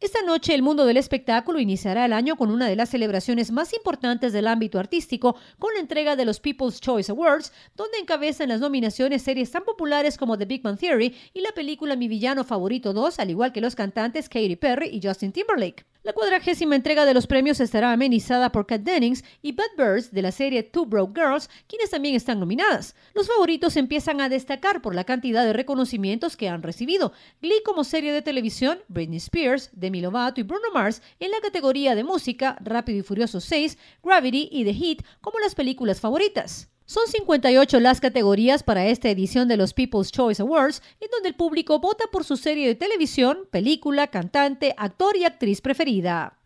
Esta noche el mundo del espectáculo iniciará el año con una de las celebraciones más importantes del ámbito artístico, con la entrega de los People's Choice Awards, donde encabezan las nominaciones series tan populares como The Big Bang Theory y la película Mi Villano Favorito 2, al igual que los cantantes Katy Perry y Justin Timberlake. La cuadragésima entrega de los premios estará amenizada por Kat Dennings y Bud Birds de la serie Two Broke Girls, quienes también están nominadas. Los favoritos empiezan a destacar por la cantidad de reconocimientos que han recibido. Glee como serie de televisión, Britney Spears, Demi Lovato y Bruno Mars en la categoría de música, Rápido y Furioso 6, Gravity y The Heat como las películas favoritas. Son 58 las categorías para esta edición de los People's Choice Awards, en donde el público vota por su serie de televisión, película, cantante, actor y actriz preferida.